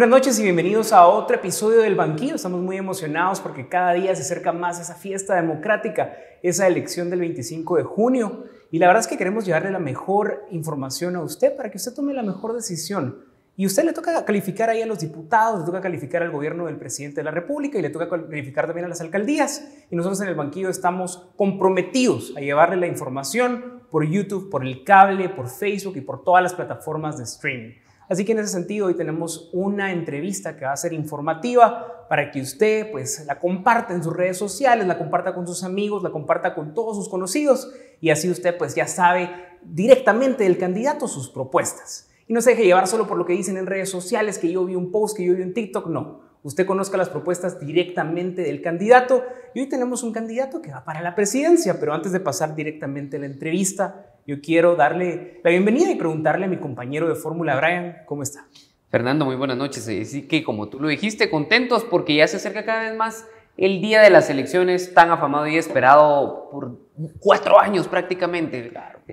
Buenas noches y bienvenidos a otro episodio del Banquillo. Estamos muy emocionados porque cada día se acerca más esa fiesta democrática, esa elección del 25 de junio. Y la verdad es que queremos llevarle la mejor información a usted para que usted tome la mejor decisión. Y usted le toca calificar ahí a los diputados, le toca calificar al gobierno del presidente de la República y le toca calificar también a las alcaldías. Y nosotros en el banquillo estamos comprometidos a llevarle la información por YouTube, por el cable, por Facebook y por todas las plataformas de streaming. Así que en ese sentido hoy tenemos una entrevista que va a ser informativa para que usted pues la comparta en sus redes sociales, la comparta con sus amigos, la comparta con todos sus conocidos y así usted pues ya sabe directamente del candidato sus propuestas. Y no se deje llevar solo por lo que dicen en redes sociales, que yo vi un post, que yo vi un TikTok, no. Usted conozca las propuestas directamente del candidato y hoy tenemos un candidato que va para la presidencia, pero antes de pasar directamente a la entrevista, yo quiero darle la bienvenida y preguntarle a mi compañero de fórmula, Brian, ¿cómo está? Fernando, muy buenas noches. Así eh, que, como tú lo dijiste, contentos porque ya se acerca cada vez más el día de las elecciones, tan afamado y esperado por cuatro años prácticamente.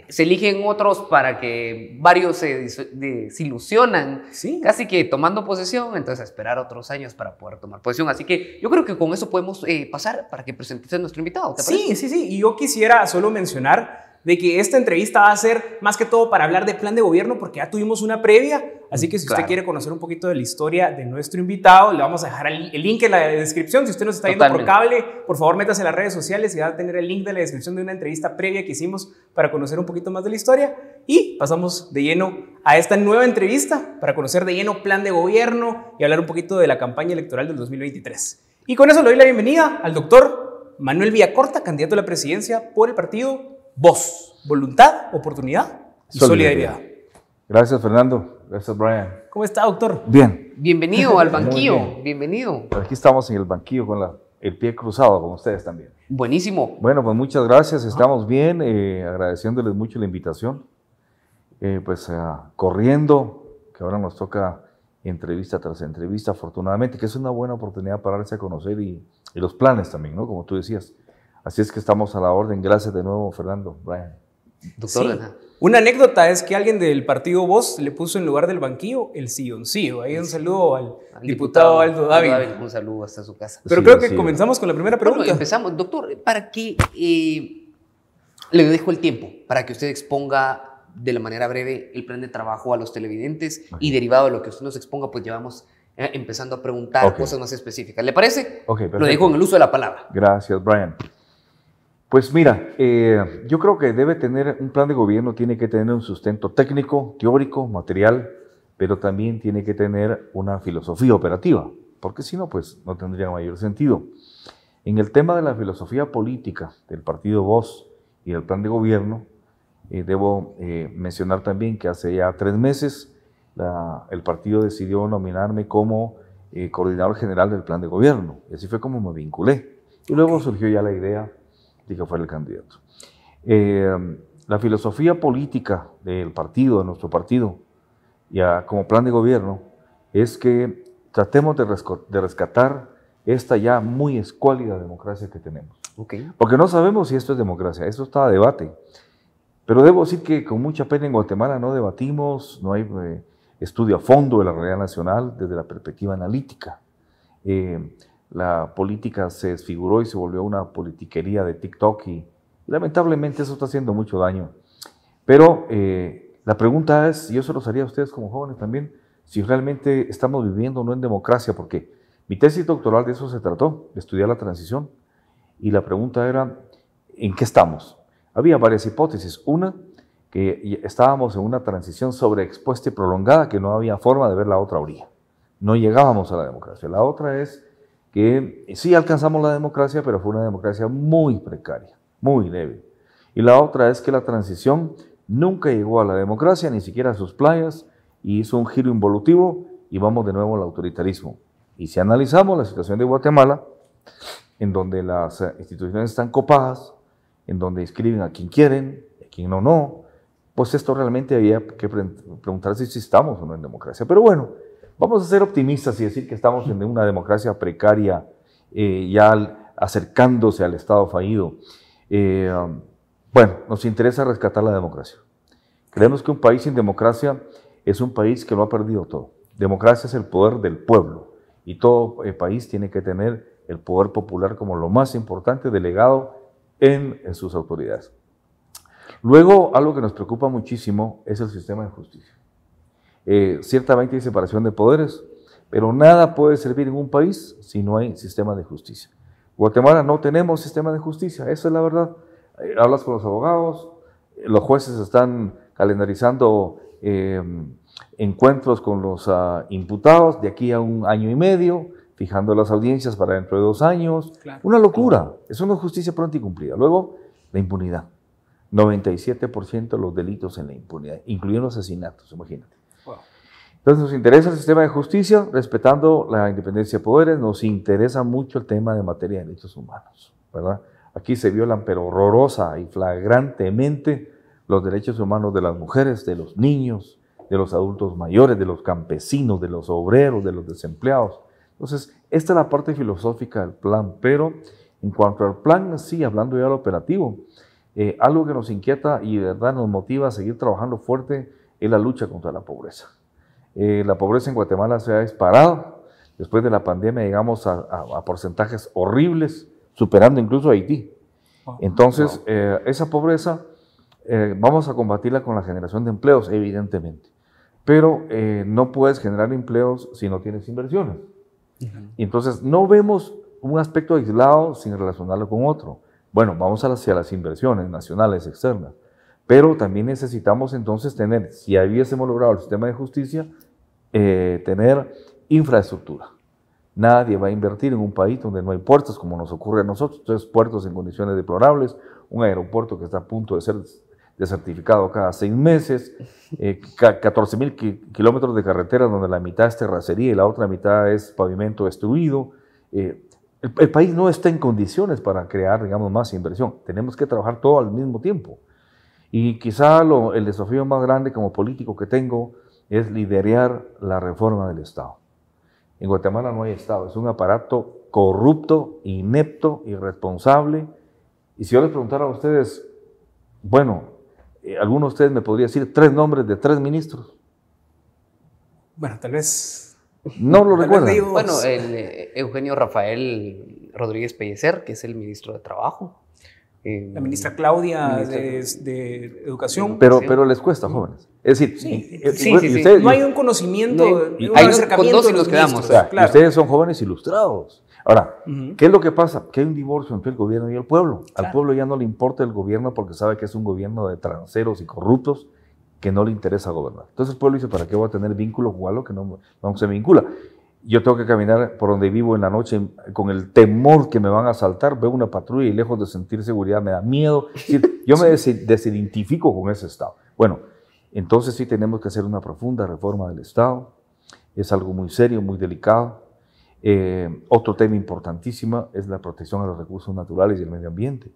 Se eligen otros para que varios se desilusionan, casi que tomando posesión, entonces a esperar otros años para poder tomar posesión. Así que yo creo que con eso podemos eh, pasar para que presentes a nuestro invitado. sí, sí, sí. Y yo quisiera solo mencionar de que esta entrevista va a ser más que todo para hablar de plan de gobierno porque ya tuvimos una previa. Así mm, que si usted quiere conocer un poquito de la historia de nuestro invitado, le vamos a dejar el link en la descripción. Si usted nos está viendo por cable, por favor métase en las redes sociales y va a tener el link de la descripción de una entrevista previa que hicimos para conocer un poquito más de la historia. Y pasamos de lleno a esta nueva entrevista para conocer de lleno plan de gobierno y hablar un poquito de la campaña electoral del 2023. Y con eso le doy la bienvenida al doctor Manuel Villacorta, candidato a la presidencia por el partido voz, voluntad, oportunidad y solidaridad. Gracias, Fernando. Gracias, Brian. ¿Cómo está, doctor? Bien. Bienvenido al banquillo. Bienvenido. Aquí estamos en el banquillo con el pie cruzado, como ustedes también. Buenísimo. Bueno, pues muchas gracias. Estamos bien. Eh, agradeciéndoles mucho la invitación. Eh, pues eh, corriendo, que ahora nos toca entrevista tras entrevista, afortunadamente, que es una buena oportunidad para darse a conocer y, y los planes también, ¿no? Como tú decías. Así es que estamos a la orden. Gracias de nuevo, Fernando. Brian. Doctor. Una anécdota es que alguien del partido Voz le puso en lugar del banquillo el silloncillo. Ahí un saludo al, diputado, Aldo David. Un saludo hasta su casa. Pero creo que comenzamos con la primera pregunta. empezamos. Doctor, para que eh, le dejo el tiempo, para que usted exponga de la manera breve el plan de trabajo a los televidentes y derivado de lo que usted nos exponga, pues llevamos eh, empezando a preguntar cosas más específicas. ¿Le parece? Okay, lo dejo en el uso de la palabra. Gracias, Brian. Pues mira, eh, yo creo que debe tener un plan de gobierno, tiene que tener un sustento técnico, teórico, material, pero también tiene que tener una filosofía operativa, porque si no, pues no tendría mayor sentido. En el tema de la filosofía política del partido Voz y del plan de gobierno, eh, debo eh, mencionar también que hace ya tres meses el partido decidió nominarme como coordinador general del plan de gobierno. Y así fue como me vinculé. Y luego surgió ya la idea de que fuera el candidato. Eh, la filosofía política del partido, de nuestro partido, ya como plan de gobierno, es que tratemos de, rescatar esta ya muy escuálida democracia que tenemos. Okay. Porque no sabemos si esto es democracia, esto está a debate. Pero debo decir que con mucha pena en Guatemala no debatimos, no hay eh, estudio a fondo de la realidad nacional desde la perspectiva analítica. Eh, la política se desfiguró y se volvió una politiquería de TikTok y lamentablemente eso está haciendo mucho daño. Pero eh, la pregunta es, y eso lo haría a ustedes como jóvenes también, si realmente estamos viviendo o no en democracia, porque mi tesis doctoral de eso se trató, de estudiar la transición, y la pregunta era, ¿en qué estamos? Había varias hipótesis. Una, que estábamos en una transición sobreexpuesta y prolongada que no había forma de ver la otra orilla. No llegábamos a la democracia. La otra es que sí alcanzamos la democracia, pero fue una democracia muy precaria, muy débil. Y la otra es que la transición nunca llegó a la democracia, ni siquiera a sus playas, hizo un giro involutivo y vamos de nuevo al autoritarismo. Y si analizamos la situación de Guatemala, en donde las eh, instituciones están copadas, en donde escriben a quien quieren, a quien no, no, pues esto realmente había que preguntarse si estamos o no en democracia. Pero bueno, Vamos a ser optimistas y decir que estamos en una democracia precaria, eh, ya acercándose al Estado fallido. Eh, bueno, nos interesa rescatar la democracia. Creemos que un país sin democracia es un país que lo ha perdido todo. Democracia es el poder del pueblo y todo el eh, país tiene que tener el poder popular como lo más importante delegado en sus autoridades. Luego, algo que nos preocupa muchísimo es el sistema de justicia. Eh, ciertamente hay separación de poderes, pero nada puede servir en un país si no hay sistema de justicia. Guatemala no tenemos sistema de justicia, eso es la verdad. Eh, hablas con los abogados, eh, los jueces están calendarizando em, encuentros con los ah, imputados de aquí a un año y medio, fijando las audiencias para dentro de dos años. Una locura, eso no es justicia pronta y cumplida. Luego, la impunidad. 97% de los delitos en la impunidad, incluyendo asesinatos, imagínate. Entonces nos interesa el sistema de justicia, respetando la independencia de poderes, nos interesa mucho el tema de materia de derechos humanos, ¿verdad? Aquí se violan, pero horrorosa y flagrantemente, los derechos humanos de las mujeres, de los niños, de los adultos mayores, de los campesinos, de los obreros, de los desempleados. Entonces, esta es la parte filosófica del plan, pero en cuanto al plan, sí, hablando ya del operativo, eh, algo que nos inquieta y de verdad nos motiva a seguir trabajando fuerte es la lucha contra la pobreza. Eh, la pobreza en Guatemala se ha disparado. Después de la pandemia llegamos a, porcentajes horribles, superando incluso a Haití. Entonces, eh, esa pobreza eh, vamos a combatirla con la generación de empleos, evidentemente. Pero no puedes generar empleos si no tienes inversiones. entonces no vemos un aspecto aislado sin relacionarlo con otro. Bueno, vamos hacia las inversiones nacionales, externas. Pero también necesitamos entonces tener, si habíamos logrado el sistema de justicia, eh, tener infraestructura. Nadie va a invertir en un país donde no hay puertos, como nos ocurre a nosotros, tres puertos en condiciones deplorables, un aeropuerto que está a punto de ser desertificado cada seis meses, eh, 14 mil kilómetros de carretera donde la mitad es terracería y la otra mitad es pavimento destruido. Eh, el, país no está en condiciones para crear, digamos, más inversión. Tenemos que trabajar todo al mismo tiempo. Y quizá el desafío más grande como político que tengo es liderar la reforma del Estado. En Guatemala no hay Estado, es un aparato corrupto, inepto, irresponsable. Y si yo les preguntara a ustedes, bueno, eh, alguno de ustedes me podría decir tres nombres de tres ministros. Bueno, tal vez. No lo recuerdo. Bueno, el, eh, Eugenio Rafael Rodríguez Pellecer, que es el ministro de Trabajo la ministra Claudia de, Educación. Pero, pero les cuesta, jóvenes. Es decir, no hay un conocimiento, no, un acercamiento. Con dos nos quedamos. Ustedes son jóvenes ilustrados. Ahora, ¿qué es lo que pasa? Que hay un divorcio entre el gobierno y el pueblo. Al pueblo ya no le importa el gobierno porque sabe que es un gobierno de tranceros y corruptos que no le interesa gobernar. Entonces el pueblo dice, ¿para qué voy a tener vínculo o que no, no se vincula? yo tengo que caminar por donde vivo en la noche con el temor que me van a asaltar, veo una patrulla y lejos de sentir seguridad me da miedo. Yo me desidentifico con ese Estado. Bueno, entonces sí tenemos que hacer una profunda reforma del Estado. Es algo muy serio, muy delicado. Eh, otro tema importantísimo es la protección a los recursos naturales y el medio ambiente.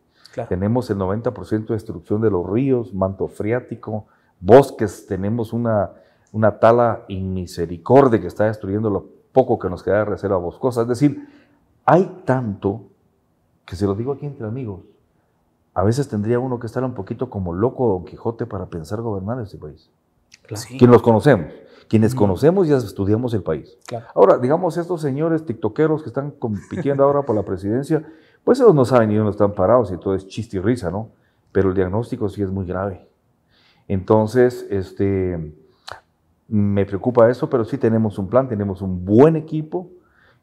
Tenemos el 90% de destrucción de los ríos, manto freático, bosques, tenemos una, una tala inmisericordia que está destruyendo los poco que nos queda de reserva boscosa. Es decir, hay tanto que se lo digo aquí entre amigos. A veces tendría uno que estar un poquito como loco Don Quijote para pensar gobernar este país. Quienes los conocemos, quienes conocemos y estudiamos el país. Ahora, digamos, estos señores tiktokeros que están compitiendo ahora por la presidencia, pues ellos no saben ni dónde están parados y todo es chiste y risa, ¿no? Pero el diagnóstico sí es muy grave. Entonces, este, me preocupa eso, pero sí tenemos un plan, tenemos un buen equipo,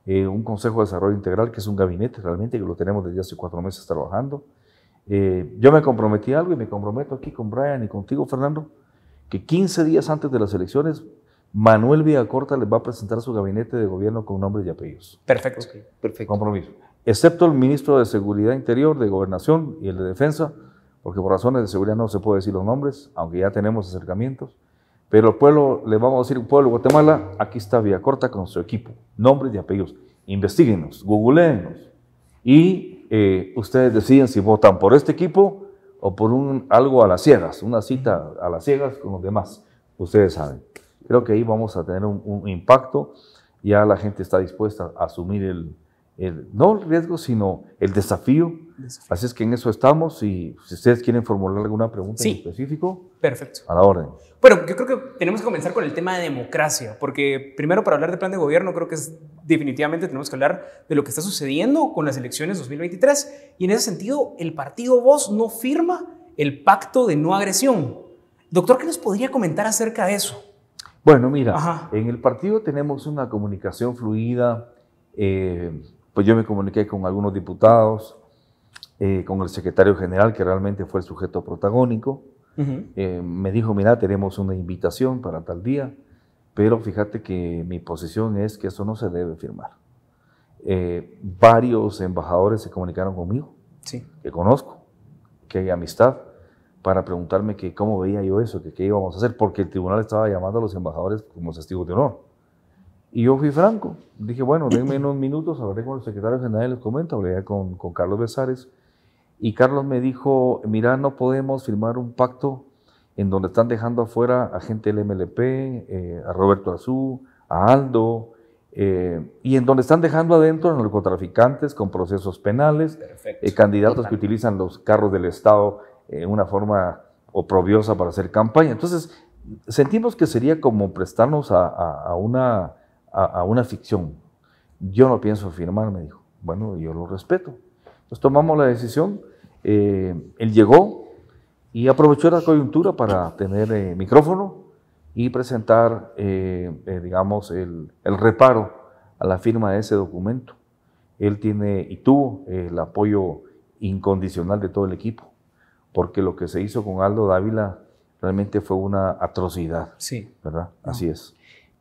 eh, un Consejo de Desarrollo Integral, que es un gabinete realmente, que lo tenemos desde hace cuatro meses trabajando. Eh, yo me comprometí algo y me comprometo aquí con Brian y contigo, Fernando, que 15 días antes de las elecciones, Manuel Villacorta les va a presentar su gabinete de gobierno con nombres y apellidos. Perfecto. perfecto. Compromiso. Excepto el ministro de Seguridad Interior, de Gobernación y el de Defensa, porque por razones de seguridad no se puede decir los nombres, aunque ya tenemos acercamientos. Pero el pueblo, le vamos a decir, pueblo de Guatemala, aquí está corta con su equipo, nombres y apellidos. Investíguenos, googleenos y eh, ustedes deciden si votan por este equipo o por un, algo a las ciegas, una cita a las ciegas con los demás. Ustedes saben. Creo que ahí vamos a tener un, impacto. Ya la gente está dispuesta a asumir el, el, no el riesgo, sino el desafío Así es que en eso estamos y si ustedes quieren formular alguna pregunta en específico, perfecto. A la orden. Bueno, yo creo que tenemos que comenzar con el tema de democracia, porque primero para hablar de plan de gobierno creo que es, definitivamente tenemos que hablar de lo que está sucediendo con las elecciones 2023 y en ese sentido el partido Voz no firma el pacto de no agresión. Doctor, ¿qué nos podría comentar acerca de eso? Bueno, mira, en el partido tenemos una comunicación fluida, eh, pues yo me comuniqué con algunos diputados, eh, con el secretario general, que realmente fue el sujeto protagónico. Eh, me dijo, mira, tenemos una invitación para tal día, pero fíjate que mi posición es que eso no se debe firmar. Eh, varios embajadores se comunicaron conmigo, sí. que conozco, que hay amistad, para preguntarme que cómo veía yo eso, que qué íbamos a hacer, porque el tribunal estaba llamando a los embajadores como testigos de honor. Y yo fui franco, dije, bueno, denme unos minutos, hablaré con el secretario general y les comento, hablé con, con Carlos Besares, y Carlos me dijo, mira, no podemos firmar un pacto en donde están dejando afuera a gente del MLP, eh, a Roberto Azú, a Aldo, eh, y en donde están dejando adentro a narcotraficantes con procesos penales, eh, candidatos que utilizan los carros del Estado en una forma oprobiosa para hacer campaña. Entonces, sentimos que sería como prestarnos a, una, a una ficción. Yo no pienso firmar, me dijo. Bueno, yo lo respeto. Nos tomamos la decisión, eh, él llegó y aprovechó la coyuntura para tener eh, micrófono y presentar, eh, digamos, el, reparo a la firma de ese documento. Él tiene y tuvo el apoyo incondicional de todo el equipo, porque lo que se hizo con Aldo Dávila realmente fue una atrocidad. Sí. ¿Verdad? Así es.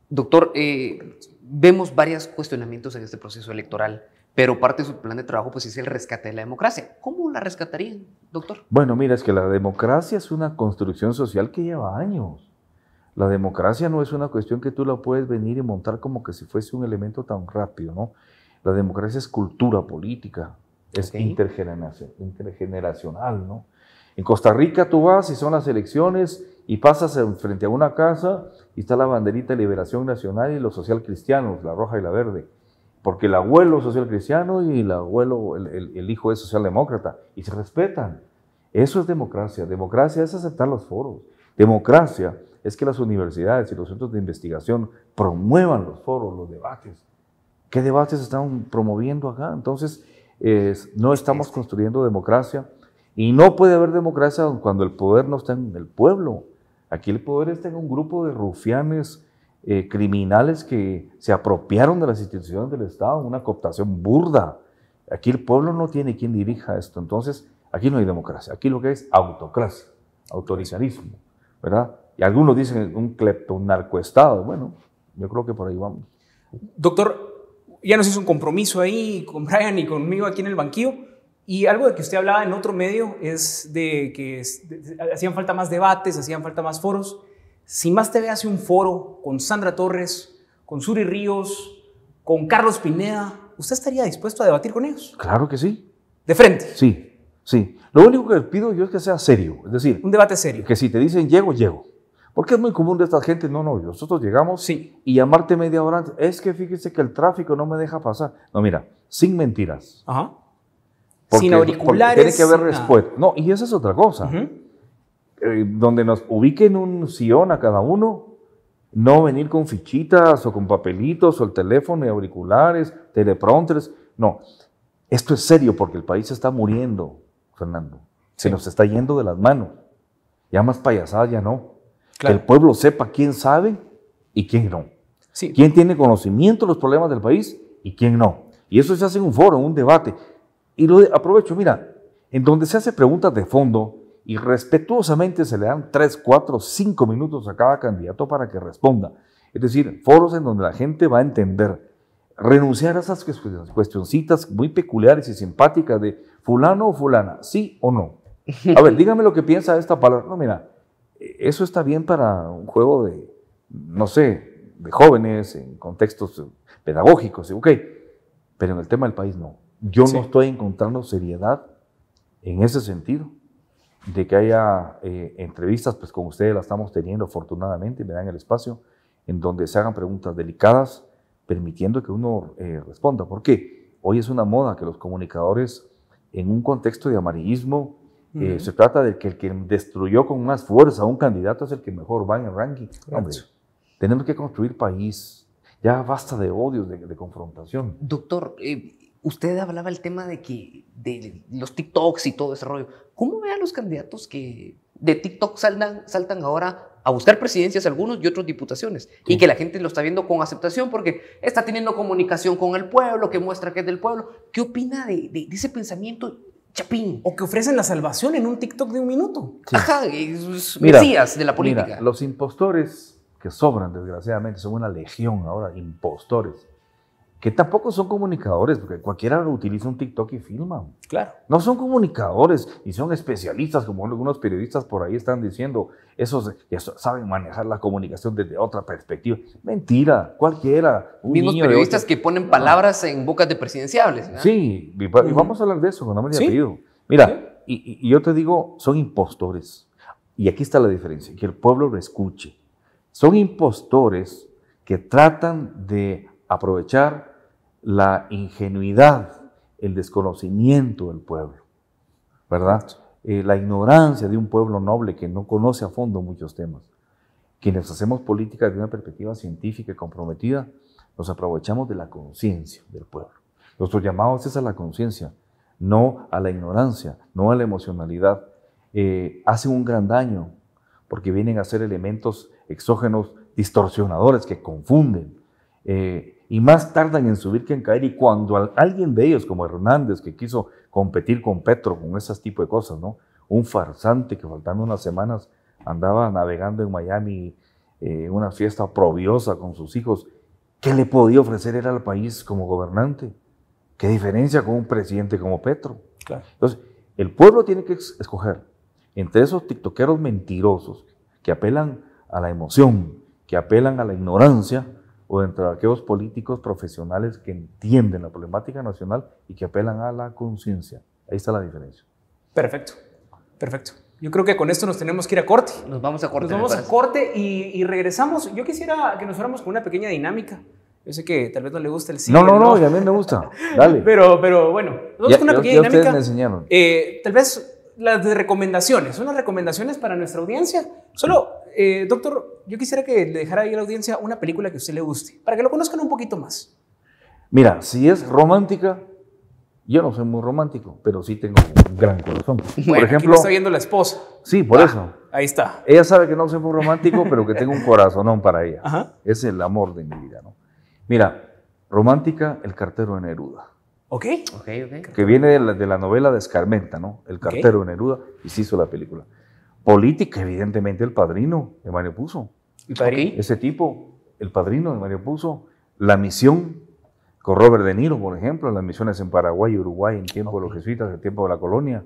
Doctor, vemos varios cuestionamientos en este proceso electoral pero parte de su plan de trabajo pues es el rescate de la democracia. ¿Cómo la rescatarían, doctor? Bueno, mira, es que la democracia es una construcción social que lleva años. La democracia no es una cuestión que tú la puedes venir y montar como que si fuese un elemento tan rápido, ¿no? La democracia es cultura política, es intergeneracional, ¿no? En Costa Rica tú vas y son las elecciones y pasas frente a una casa y está la banderita Liberación Nacional y los social cristianos, la roja y la verde porque el abuelo es social cristiano y el abuelo, el, hijo es socialdemócrata, y se respetan. Eso es democracia. Democracia es aceptar los foros. Democracia es que las universidades y los centros de investigación promuevan los foros, los debates. ¿Qué debates están promoviendo acá? Entonces, no estamos este construyendo democracia y no puede haber democracia cuando el poder no está en el pueblo. Aquí el poder está en un grupo de rufianes eh, criminales que se apropiaron de las instituciones del Estado, una cooptación burda. Aquí el pueblo no tiene quien dirija esto, entonces aquí no hay democracia, aquí lo que es autocracia, autoritarismo, ¿verdad? Y algunos dicen un clepto, un narcoestado, bueno, yo creo que por ahí vamos. Doctor, ya nos hizo un compromiso ahí con Brian y conmigo aquí en el banquillo. Y algo de que usted hablaba en otro medio es de que hacían falta más debates, hacían falta más foros. Si Más TV hace un foro con Sandra Torres, con Suri Ríos, con Carlos Pineda. ¿Usted estaría dispuesto a debatir con ellos? Claro que sí. ¿De frente? Sí, sí. Lo único que pido yo es que sea serio. Es decir, un debate serio. Que si te dicen llego, llego. Porque es muy común de esta gente, no, no, nosotros llegamos sí. y llamarte media hora antes. Es que fíjese que el tráfico no me deja pasar. No, mira, sin mentiras. Ajá. sin auriculares. Tiene que haber respuesta. No, y esa es otra cosa. Ajá. Eh, donde nos ubiquen un sillón a cada uno, no venir con fichitas o con papelitos o el teléfono y auriculares, teleprompters, no. Esto es serio porque el país está muriendo, Fernando. Se nos está yendo de las manos. Ya más payasadas ya no. Que el pueblo sepa quién sabe y quién no. Sí. Quién tiene conocimiento de los problemas del país y quién no. Y eso se hace en un foro, un debate. Y lo aprovecho, mira, en donde se hace preguntas de fondo, y respetuosamente se le dan 3, 4, 5 minutos a cada candidato para que responda. Es decir, foros en donde la gente va a entender. Renunciar a esas cuestioncitas muy peculiares y simpáticas de fulano o fulana, sí o no. A ver, dígame lo que piensa de esta palabra. No, mira, eso está bien para un juego de, no sé, de jóvenes, en contextos pedagógicos, ok, pero en el tema del país no. Yo no estoy encontrando seriedad en ese sentido de que haya eh, entrevistas, pues con ustedes las estamos teniendo afortunadamente, me dan el espacio, en donde se hagan preguntas delicadas, permitiendo que uno eh, responda. ¿Por qué? Hoy es una moda que los comunicadores, en un contexto de amarillismo, eh, se trata de que el que destruyó con más fuerza a un candidato es el que mejor va en ranking. Hombre, tenemos que construir país. Ya basta de odios, de, confrontación. Doctor, usted hablaba el tema de que de los TikToks y todo ese rollo. ¿Cómo ve a los candidatos que de TikTok saltan, saltan ahora a buscar presidencias algunos y otros diputaciones? Y que la gente lo está viendo con aceptación porque está teniendo comunicación con el pueblo, que muestra que es del pueblo. ¿Qué opina de, ese pensamiento Chapín. O que ofrecen la salvación en un TikTok de un minuto. Ajá, es mira, de la política. Mira, los impostores que sobran, desgraciadamente, son una legión ahora, impostores que tampoco son comunicadores, porque cualquiera utiliza un TikTok y filma. Claro. No son comunicadores y son especialistas, como algunos periodistas por ahí están diciendo, esos que saben manejar la comunicación desde otra perspectiva. Mentira, cualquiera. Mismos periodistas que ponen ah. palabras en bocas de presidenciables. Sí, y, vamos a hablar de eso con me y Mira, y yo te digo, son impostores. Y aquí está la diferencia, que el pueblo lo escuche. Son impostores que tratan de aprovechar la ingenuidad, el desconocimiento del pueblo, ¿verdad? Eh, la ignorancia de un pueblo noble que no conoce a fondo muchos temas. Quienes hacemos política de una perspectiva científica y comprometida, nos aprovechamos de la conciencia del pueblo. Nuestro llamado es a la conciencia, no a la ignorancia, no a la emocionalidad. Eh, hace hacen un gran daño porque vienen a ser elementos exógenos distorsionadores que confunden. Eh, y más tardan en subir que en caer. Y cuando alguien de ellos, como Hernández, que quiso competir con Petro, con esas tipo de cosas, ¿no? Un farsante que faltando unas semanas andaba navegando en Miami, en eh, una fiesta probiosa con sus hijos. ¿Qué le podía ofrecer él al país como gobernante? ¿Qué diferencia con un presidente como Petro? Entonces, el pueblo tiene que escoger entre esos tiktokeros mentirosos que apelan a la emoción, que apelan a la ignorancia, o entre aquellos políticos profesionales que entienden la problemática nacional y que apelan a la conciencia. Ahí está la diferencia. Perfecto, perfecto. Yo creo que con esto nos tenemos que ir a corte. Nos vamos a corte. Nos vamos a corte y, regresamos. Yo quisiera que nos fuéramos con una pequeña dinámica. Yo sé que tal vez no le gusta el cine. No, no, no, a mí me gusta. Dale. Pero, pero bueno, nos vamos con una pequeña dinámica. Eh, tal vez las recomendaciones, son las recomendaciones para nuestra audiencia. Solo, eh, doctor, yo quisiera que le dejara ahí a la audiencia una película que a usted le guste, para que lo conozcan un poquito más. Mira, si es romántica, yo no soy muy romántico, pero sí tengo un gran corazón. por ejemplo, aquí está viendo la esposa. Sí, por ah, eso. Ahí está. Ella sabe que no soy muy romántico, pero que tengo un corazón para ella. Es el amor de mi vida, ¿no? Mira, romántica, el cartero de Neruda. Ok. okay, okay. Que viene de la, novela de Escarmenta, ¿no? El cartero de Neruda, y se hizo la película. Política, evidentemente, el padrino de Mario Puzo. Ese tipo, el padrino de Mario Puzo. La misión, con Robert De Niro, por ejemplo, las misiones en Paraguay y Uruguay en tiempo de los jesuitas, en tiempo de la colonia.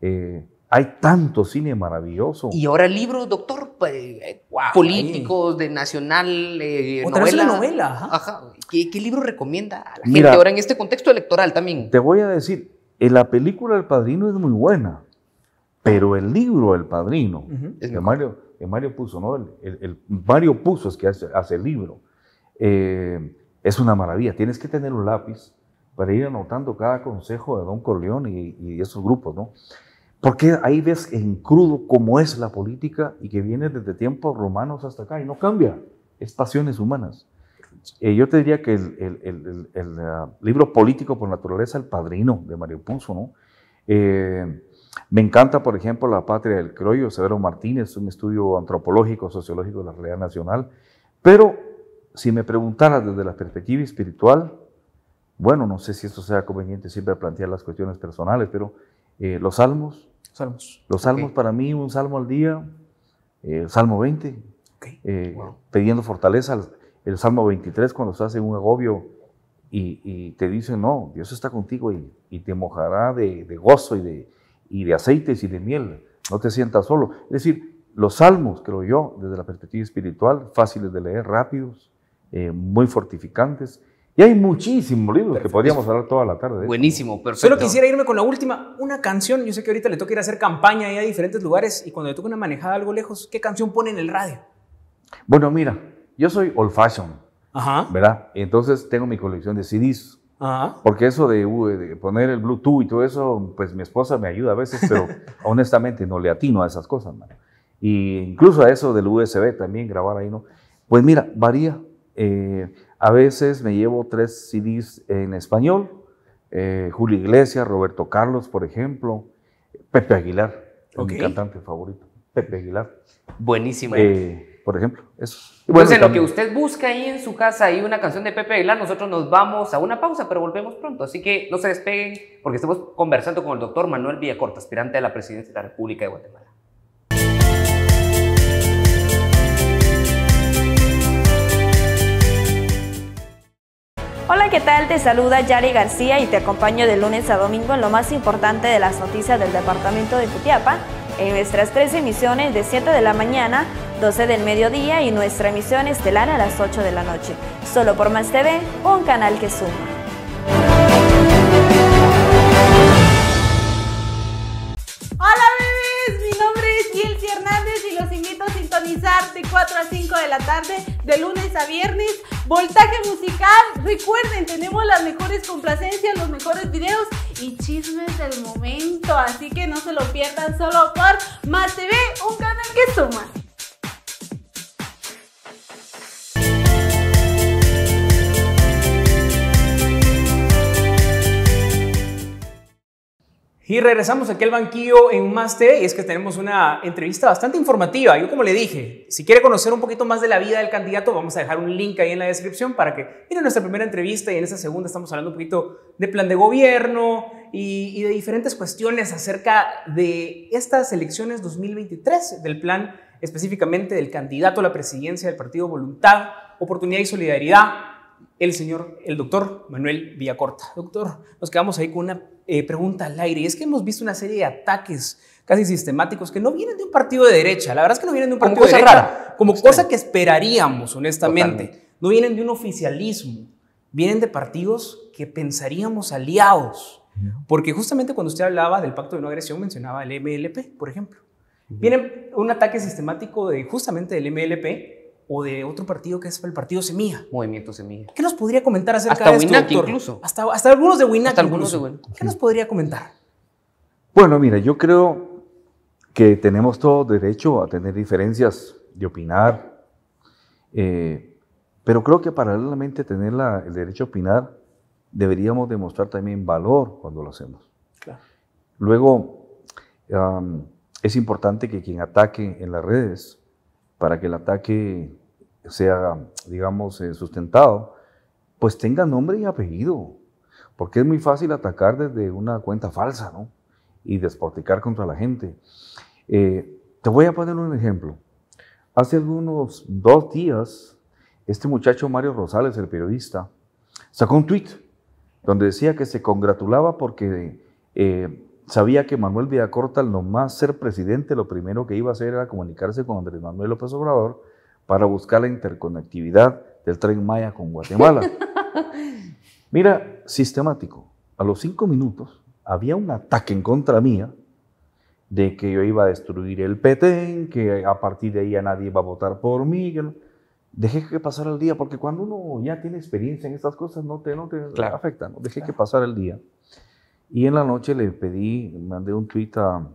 Eh, hay tanto cine maravilloso. Y ahora libros, doctor, pues, eh, políticos, de nacional, eh, Otra novela. la novela. Ajá. ¿Qué, libro recomienda a la gente ahora en este contexto electoral también? Te voy a decir, eh, la película El Padrino es muy buena, pero el libro El Padrino, que, Mario, Mario puso, ¿no? El, Mario puso es que hace, el libro. Eh, es una maravilla. Tienes que tener un lápiz para ir anotando cada consejo de Don Corleone y, y esos grupos, ¿no? Porque ahí ves en crudo cómo es la política y que viene desde tiempos romanos hasta acá y no cambia, es pasiones humanas. Eh, yo te diría que el, ah, libro político por naturaleza, El Padrino de Mario Punzo, ¿no? Eh, me encanta, por ejemplo, La Patria del Croyo, Severo Martínez, un estudio antropológico, sociológico de la realidad nacional. Pero si me preguntaras desde la perspectiva espiritual, bueno, no sé si esto sea conveniente siempre plantear las cuestiones personales, pero eh, los salmos, Salmos. Los salmos para mí, un salmo al día, el eh, salmo 20, eh, pidiendo fortaleza, el salmo 23 cuando estás hace un agobio y, te dice no, Dios está contigo y, te mojará de, gozo y de, aceites y de miel, no te sientas solo. Es decir, los salmos, creo yo, desde la perspectiva espiritual, fáciles de leer, rápidos, eh, muy fortificantes y hay muchísimos libros que podríamos hablar toda la tarde. Buenísimo, perfecto. Solo quisiera irme con la última, una canción. Yo sé que ahorita le toca ir a hacer campaña ahí a diferentes lugares y cuando le toca una manejada algo lejos, ¿qué canción pone en el radio? Bueno, mira, yo soy old fashion, Ajá. ¿verdad? Entonces tengo mi colección de CDs. Ajá. Porque eso uh, de, poner el Bluetooth y todo eso, pues mi esposa me ayuda a veces, pero honestamente no le atino a esas cosas, man. Y incluso a eso del USB también, grabar ahí, ¿no? Pues mira, varía. Eh, a veces me llevo tres CDs en español, eh, Julio Iglesias, Roberto Carlos, por ejemplo, Pepe Aguilar, mi cantante favorito, Pepe Aguilar. Buenísimo. Eh, por ejemplo, eso. Pues bueno, Entonces, lo que usted busca ahí en su casa, ahí una canción de Pepe Aguilar, nosotros nos vamos a una pausa, pero volvemos pronto. Así que no se despeguen, porque estamos conversando con el doctor Manuel Villacorta, aspirante a la presidencia de la República de Guatemala. Hola, ¿qué tal? Te saluda Yari García y te acompaño de lunes a domingo en lo más importante de las noticias del departamento de Putiapa, en nuestras tres emisiones de 7 de la mañana, 12 del mediodía y nuestra emisión estelar a las 8 de la noche. Solo por Más TV, un canal que suma. de 4 a 5 de la tarde, de lunes a viernes. Voltaje musical, recuerden, tenemos las mejores complacencias, los mejores videos y chismes del momento. Así que no se lo pierdan solo por Más TV, un canal que suma. Y regresamos aquí al banquillo en Más TV y es que tenemos una entrevista bastante informativa. Yo como le dije, si quiere conocer un poquito más de la vida del candidato, vamos a dejar un link ahí en la descripción para que mire nuestra primera entrevista y en esta segunda estamos hablando un poquito de plan de gobierno y, y de diferentes cuestiones acerca de estas elecciones 2023, del plan específicamente del candidato a la presidencia del partido Voluntad, Oportunidad y Solidaridad, el señor, el doctor Manuel Villacorta. Doctor, nos quedamos ahí con una eh, pregunta al aire. Y es que hemos visto una serie de ataques casi sistemáticos que no vienen de un partido de derecha. La verdad es que no vienen de un partido como de derecha. Rara. Como cosa que esperaríamos, honestamente. No vienen de un oficialismo. Vienen de partidos que pensaríamos aliados. Porque justamente cuando usted hablaba del pacto de no agresión mencionaba el MLP, por ejemplo. Viene un ataque sistemático de justamente del MLP o de otro partido que es el Partido Semilla. Movimiento Semilla. ¿Qué nos podría comentar acerca de esto, incluso. Hasta, hasta, algunos de Winaki, ¿Qué nos podría comentar? Bueno, mira, yo creo que tenemos todo derecho a tener diferencias de opinar, eh, pero creo que paralelamente tener la, el derecho a opinar deberíamos demostrar también valor cuando lo hacemos. Claro. Luego, es importante que quien ataque en las redes, para que el ataque sea, digamos, eh, sustentado, pues tenga nombre y apellido, porque es muy fácil atacar desde una cuenta falsa, ¿no? Y desporticar contra la gente. Eh, te voy a poner un ejemplo. Hace algunos dos días, este muchacho Mario Rosales, el periodista, sacó un tweet donde decía que se congratulaba porque eh, sabía que Manuel Villacorta, al nomás ser presidente, lo primero que iba a hacer era comunicarse con Andrés Manuel López Obrador para buscar la interconectividad del tren Maya con Guatemala. Mira, sistemático. A los cinco minutos había un ataque en contra mía de que yo iba a destruir el Petén, que a partir de ahí a nadie iba a votar por mí. Dejé que pasara el día, porque cuando uno ya tiene experiencia en estas cosas, no te, no te afecta. Dejé que pasara el día. Y en la noche le pedí, mandé un tweet a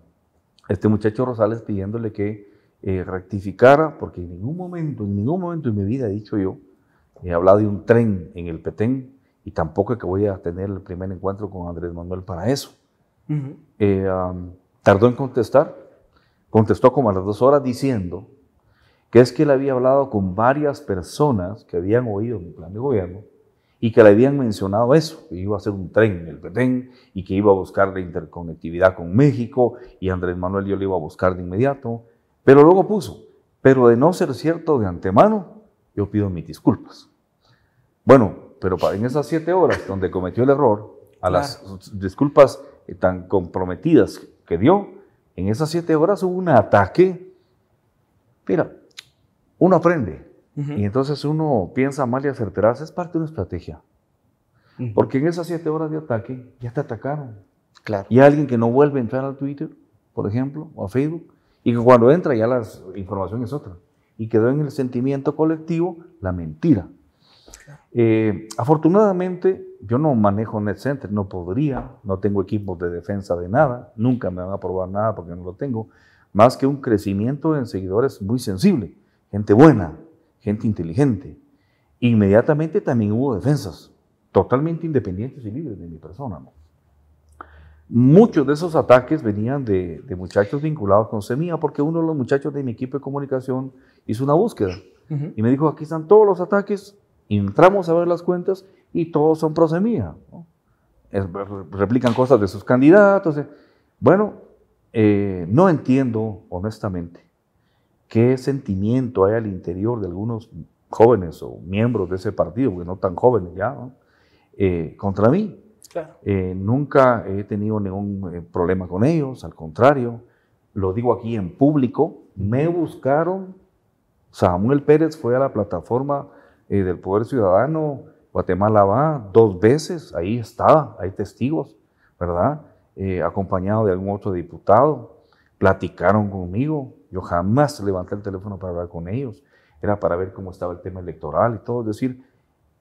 este muchacho Rosales pidiéndole que eh, rectificara, porque en ningún momento, en ningún momento en mi vida he dicho yo, he hablado de un tren en el Petén y tampoco es que voy a tener el primer encuentro con Andrés Manuel para eso. Eh, tardó en contestar, contestó como a las dos horas diciendo que es que le había hablado con varias personas que habían oído mi plan de gobierno y que le habían mencionado eso, que iba a hacer un tren en el Petén y que iba a buscar la interconectividad con México y Andrés Manuel yo le iba a buscar de inmediato pero luego puso, pero de no ser cierto de antemano, yo pido mis disculpas. Bueno, pero en esas siete horas donde cometió el error, a las disculpas eh, tan comprometidas que dio, en esas siete horas hubo un ataque. Mira, uno aprende y entonces uno piensa mal y acertarás, es parte de una estrategia. Porque en esas siete horas de ataque ya te atacaron. Claro. Y alguien que no vuelve a entrar al Twitter, por ejemplo, o a Facebook, y cuando entra ya la información es otra. Y quedó en el sentimiento colectivo la mentira. Eh, afortunadamente, yo no manejo NetCenter, no podría, no tengo equipos de defensa de nada, nunca me van a probar nada porque no lo tengo, más que un crecimiento en seguidores muy sensible, gente buena, gente inteligente. Inmediatamente también hubo defensas, totalmente independientes y libres de mi persona. Muchos de esos ataques venían de, muchachos vinculados con Semía, porque uno de los muchachos de mi equipo de comunicación hizo una búsqueda y me dijo, aquí están todos los ataques, entramos a ver las cuentas y todos son pro Semía. replican cosas de sus candidatos. Eh. Bueno, eh, no entiendo honestamente qué sentimiento hay al interior de algunos jóvenes o miembros de ese partido, que no tan jóvenes ya, eh, contra mí. Eh, nunca he tenido ningún eh, problema con ellos, al contrario, lo digo aquí en público, me buscaron, Samuel Pérez fue a la plataforma eh, del Poder Ciudadano, Guatemala va dos veces, ahí estaba, hay testigos, ¿verdad? acompañado de algún otro diputado, platicaron conmigo, yo jamás levanté el teléfono para hablar con ellos, era para ver cómo estaba el tema electoral y todo, es decir,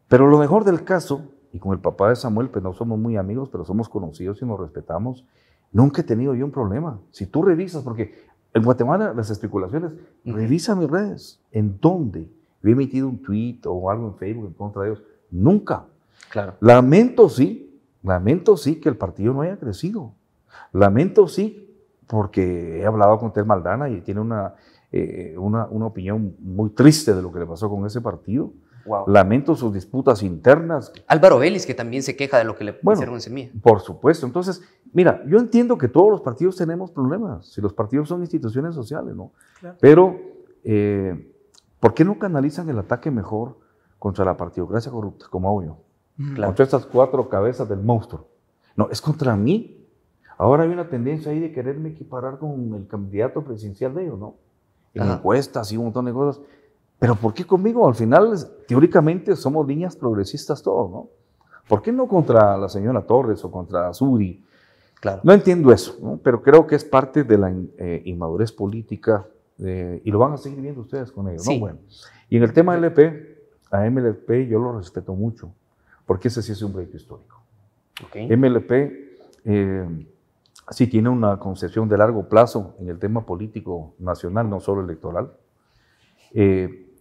pero lo mejor del caso y con el papá de Samuel, pues no somos muy amigos, pero somos conocidos y nos respetamos. Nunca he tenido yo un problema. Si tú revisas, porque en Guatemala las especulaciones, revisa mis redes, ¿en dónde? He emitido un tweet o algo en Facebook en contra de ellos. Nunca. Claro. Lamento sí, lamento sí que el partido no haya crecido. Lamento sí porque he hablado con Ted Maldana y tiene una, eh, una, una opinión muy triste de lo que le pasó con ese partido. Lamento sus disputas internas. Álvaro Vélez, que también se queja de lo que le puede hicieron en Semilla. Por supuesto. Entonces, mira, yo entiendo que todos los partidos tenemos problemas, si los partidos son instituciones sociales, ¿no? Pero, eh, ¿por qué no canalizan el ataque mejor contra la partidocracia corrupta, como hago yo? Contra estas cuatro cabezas del monstruo. No, es contra mí. Ahora hay una tendencia ahí de quererme equiparar con el candidato presidencial de ellos, ¿no? En encuestas y un montón de cosas. Pero ¿por qué conmigo? Al final, teóricamente, somos líneas progresistas todos, ¿no? ¿Por qué no contra la señora Torres o contra Suri? Claro. No entiendo eso, ¿no? pero creo que es parte de la eh, inmadurez política eh, y lo van a seguir viendo ustedes con ellos, ¿no? Bueno. Y en el tema LP, a MLP yo lo respeto mucho, porque ese sí es un proyecto histórico. Okay. MLP eh, sí tiene una concepción de largo plazo en el tema político nacional, no solo electoral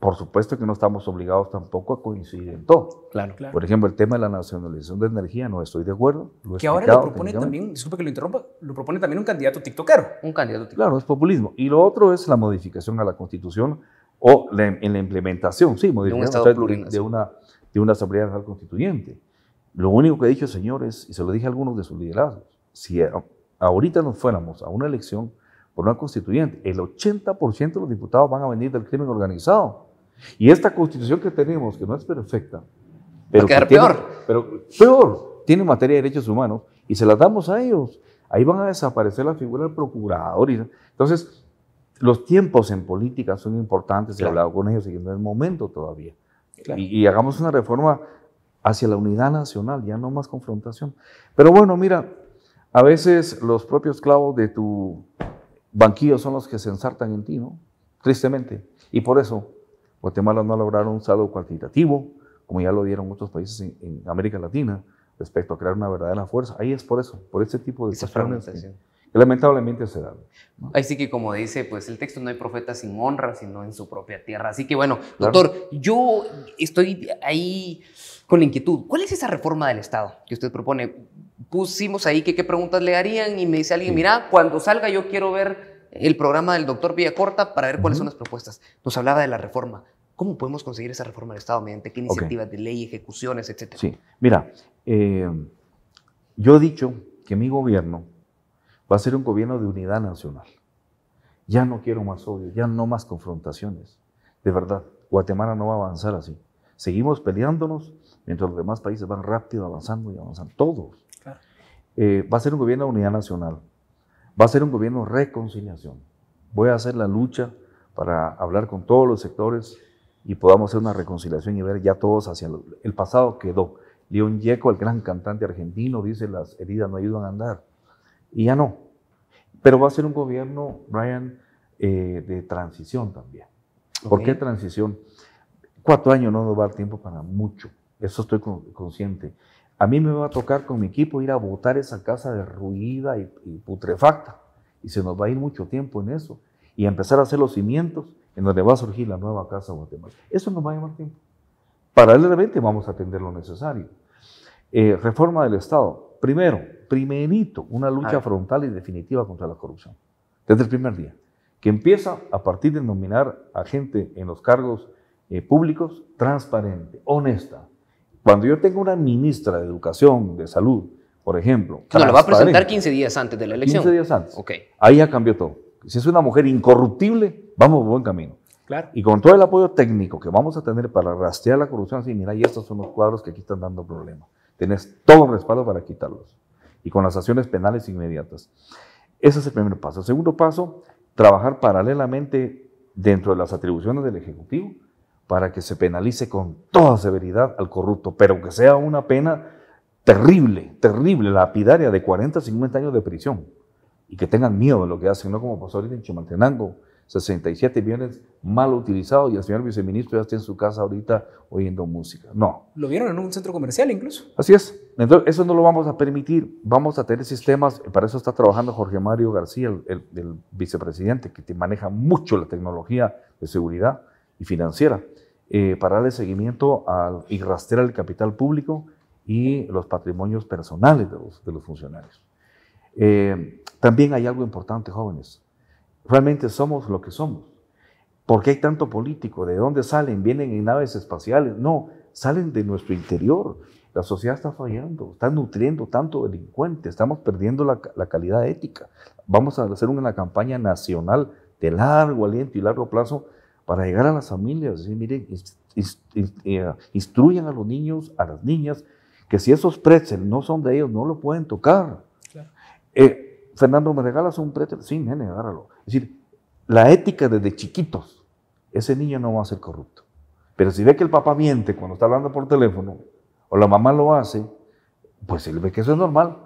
por supuesto que no estamos obligados tampoco a coincidir en todo. Claro, claro. Por ejemplo, el tema de la nacionalización de energía, no estoy de acuerdo. que ahora lo propone también, disculpe que lo interrumpa, lo propone también un candidato tiktokero. Un candidato Claro, es populismo. Y lo otro es la modificación a la Constitución o en la implementación, sí, modificación de, una, de una Asamblea Nacional Constituyente. Lo único que he dicho, señores, y se lo dije a algunos de sus liderazgos, si ahorita nos fuéramos a una elección por una constituyente, el 80% de los diputados van a venir del crimen organizado y esta constitución que tenemos, que no es perfecta, pero, que peor. pero peor, tiene materia de derechos humanos y se las damos a ellos. Ahí van a desaparecer la figura del procurador. Y, entonces, los tiempos en política son importantes, he hablado con ellos y no es el momento todavía. Y, y, hagamos una reforma hacia la unidad nacional, ya no más confrontación. Pero bueno, mira, a veces los propios clavos de tu banquillo son los que se ensartan en ti, ¿no? Tristemente. Y por eso Guatemala no ha un saldo cuantitativo, como ya lo dieron otros países en, América Latina, respecto a crear una verdadera fuerza. Ahí es por eso, por este tipo de Esa Que, lamentablemente se da. Ahí Así que como dice pues el texto, no hay profeta sin honra, sino en su propia tierra. Así que bueno, doctor, yo estoy ahí con la inquietud. ¿Cuál es esa reforma del Estado que usted propone? Pusimos ahí que qué preguntas le harían y me dice alguien, mira, cuando salga yo quiero ver el programa del doctor Villacorta para ver cuáles son las propuestas. Nos hablaba de la reforma. ¿Cómo podemos conseguir esa reforma del Estado? ¿Mediante qué iniciativas de ley, ejecuciones, etcétera? Sí, mira, eh, yo he dicho que mi gobierno va a ser un gobierno de unidad nacional. Ya no quiero más odio, ya no más confrontaciones. De verdad, Guatemala no va a avanzar así. Seguimos peleándonos mientras los demás países van rápido avanzando y avanzan todos. Eh, va a ser un gobierno de unidad nacional, va a ser un gobierno de reconciliación. Voy a hacer la lucha para hablar con todos los sectores y podamos hacer una reconciliación y ver ya todos hacia el pasado quedó. León Yeco, el gran cantante argentino, dice las heridas no ayudan a andar. Y ya no. Pero va a ser un gobierno, Brian, eh, de transición también. ¿Por qué transición? Cuatro años no nos va a dar tiempo para mucho. Eso estoy consciente. A mí me va a tocar con mi equipo ir a votar esa casa derruida y putrefacta. Y se nos va a ir mucho tiempo en eso. Y empezar a hacer los cimientos en donde va a surgir la nueva Casa Guatemala. Eso nos va a llevar tiempo. Paralelamente vamos a atender lo necesario. Eh, reforma del Estado. Primero, primerito, una lucha ah. frontal y definitiva contra la corrupción. Desde el primer día. Que empieza a partir de nominar a gente en los cargos eh, públicos transparente, honesta. Cuando yo tengo una ministra de Educación, de Salud, por ejemplo. No, va a presentar 15 días antes de la elección. 15 días antes. Okay. Ahí ya cambió todo si es una mujer incorruptible, vamos buen camino. Claro. Y con todo el apoyo técnico que vamos a tener para rastrear la corrupción, así, mira, y estos son los cuadros que aquí están dando problema. Tenés todo el respaldo para quitarlos. Y con las acciones penales inmediatas. Ese es el primer paso. El segundo paso, trabajar paralelamente dentro de las atribuciones del Ejecutivo para que se penalice con toda severidad al corrupto, pero que sea una pena terrible, terrible, lapidaria de 40 50 años de prisión y que tengan miedo de lo que hacen, no como pasó ahorita en Chimaltenango, 67 bienes mal utilizados y el señor viceministro ya está en su casa ahorita oyendo música. No. Lo vieron en un centro comercial incluso. Así es. Entonces, eso no lo vamos a permitir. Vamos a tener sistemas, para eso está trabajando Jorge Mario García, el, vicepresidente, que maneja mucho la tecnología de seguridad y financiera, eh, para darle seguimiento al, y rastrear el capital público y los patrimonios personales de los, funcionarios. Eh, también hay algo importante, jóvenes. Realmente somos lo que somos. ¿Por qué hay tanto político? ¿De dónde salen? ¿Vienen en naves espaciales? No, salen de nuestro interior. La sociedad está fallando, está nutriendo tanto delincuente, estamos perdiendo la, calidad ética. Vamos a hacer una campaña nacional de largo aliento y largo plazo para llegar a las familias, decir, miren, eh, instruyan a los niños, a las niñas, que si esos pretzels no son de ellos, no lo pueden tocar. Eh, Fernando, ¿me regalas un prete, Sí, nene, agárralo. Es decir, la ética desde chiquitos, ese niño no va a ser corrupto. Pero si ve que el papá miente cuando está hablando por teléfono, o la mamá lo hace, pues él ve que eso es normal.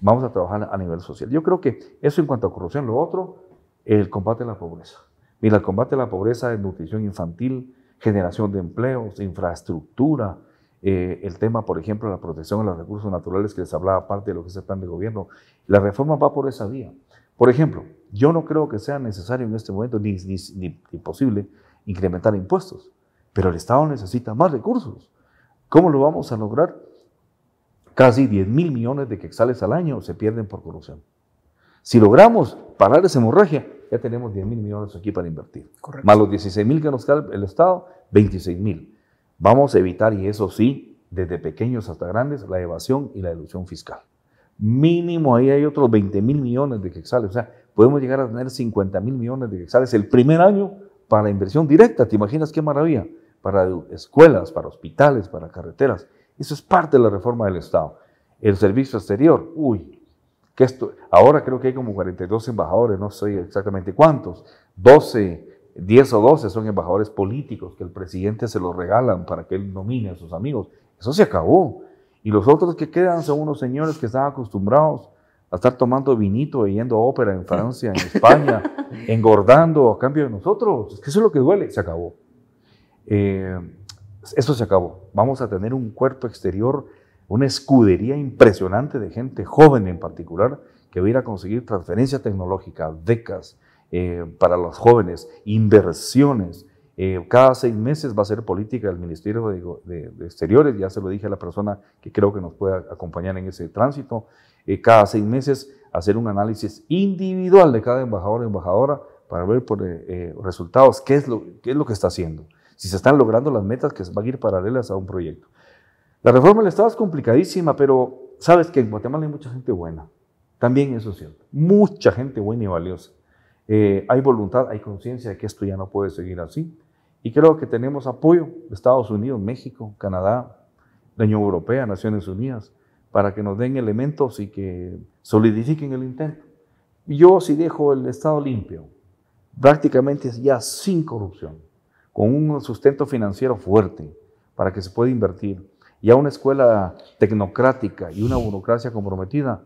Vamos a trabajar a nivel social. Yo creo que eso en cuanto a corrupción. Lo otro, el combate a la pobreza. Mira, el combate a la pobreza es nutrición infantil, generación de empleos, infraestructura, eh, el tema, por ejemplo, de la protección de los recursos naturales que les hablaba parte de lo que se el plan de gobierno. La reforma va por esa vía. Por ejemplo, yo no creo que sea necesario en este momento ni, ni, posible incrementar impuestos, pero el Estado necesita más recursos. ¿Cómo lo vamos a lograr? Casi 10 mil millones de quexales al año se pierden por corrupción. Si logramos parar esa hemorragia, ya tenemos 10 mil millones aquí para invertir. Más los 16 mil que nos da el Estado, 26 mil. Vamos a evitar, y eso sí, desde pequeños hasta grandes, la evasión y la ilusión fiscal. Mínimo ahí hay otros 20 mil millones de quexales. o sea, podemos llegar a tener 50 mil millones de quexales el primer año para inversión directa. ¿Te imaginas qué maravilla? Para escuelas, para hospitales, para carreteras. Eso es parte de la reforma del Estado. El servicio exterior, uy, que esto, ahora creo que hay como 42 embajadores, no sé exactamente cuántos, 12 10 o 12 son embajadores políticos que el presidente se los regalan para que él nomine a sus amigos. Eso se acabó. Y los otros que quedan son unos señores que están acostumbrados a estar tomando vinito y yendo a ópera en Francia, en España, engordando a cambio de nosotros. que eso es lo que duele. Se acabó. Eh, eso se acabó. Vamos a tener un cuerpo exterior, una escudería impresionante de gente joven en particular que va a ir a conseguir transferencia tecnológica, décadas. Eh, para los jóvenes, inversiones. Eh, cada seis meses va a ser política del Ministerio de, Exteriores, ya se lo dije a la persona que creo que nos puede acompañar en ese tránsito. Eh, cada seis meses hacer un análisis individual de cada embajador o embajadora para ver por resultados qué es, lo, qué es lo que está haciendo, si se están logrando las metas que van a ir paralelas a un proyecto. La reforma del Estado es complicadísima, pero sabes que en Guatemala hay mucha gente buena. También eso es cierto. Mucha gente buena y valiosa. Eh, hay voluntad, hay conciencia de que esto ya no puede seguir así. Y creo que tenemos apoyo de Estados Unidos, México, Canadá, la Unión Europea, Naciones Unidas, para que nos den elementos y que solidifiquen el intento. Yo si dejo el Estado limpio, prácticamente ya sin corrupción, con un sustento financiero fuerte para que se pueda invertir, y a una escuela tecnocrática y una burocracia comprometida,